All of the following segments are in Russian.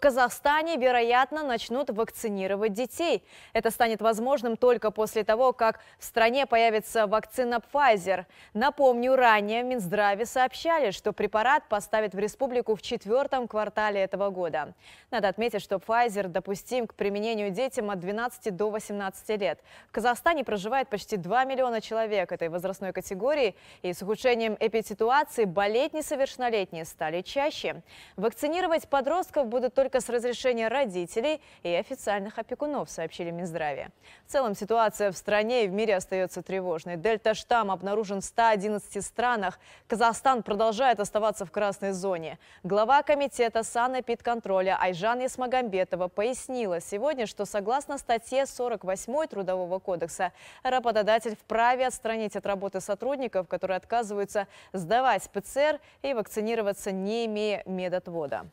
В Казахстане, вероятно, начнут вакцинировать детей. Это станет возможным только после того, как в стране появится вакцина Pfizer. Напомню, ранее в Минздраве сообщали, что препарат поставят в республику в четвертом квартале этого года. Надо отметить, что Pfizer допустим к применению детям от 12 до 18 лет. В Казахстане проживает почти 2 миллиона человек этой возрастной категории, и с ухудшением эпидситуации болеть несовершеннолетние стали чаще. Вакцинировать подростков будут только только с разрешения родителей и официальных опекунов, сообщили Минздраве. В целом ситуация в стране и в мире остается тревожной. Дельта-штамм обнаружен в 111 странах. Казахстан продолжает оставаться в красной зоне. Глава комитета санэпидконтроля Айжан Ясмагамбетова пояснила сегодня, что согласно статье 48 Трудового кодекса, работодатель вправе отстранить от работы сотрудников, которые отказываются сдавать ПЦР и вакцинироваться, не имея медотвода.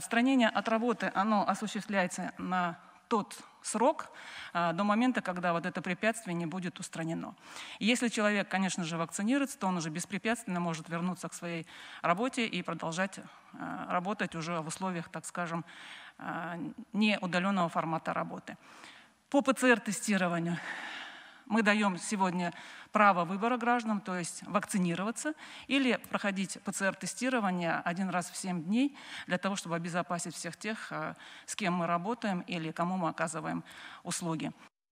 Отстранение от работы, оно осуществляется на тот срок а, до момента, когда вот это препятствие не будет устранено. если человек, конечно же, вакцинируется, то он уже беспрепятственно может вернуться к своей работе и продолжать а, работать уже в условиях, так скажем, а, неудаленного формата работы. По ПЦР-тестированию. Мы даем сегодня право выбора гражданам, то есть вакцинироваться или проходить ПЦР-тестирование один раз в 7 дней для того, чтобы обезопасить всех тех, э, с кем мы работаем или кому мы оказываем услуги.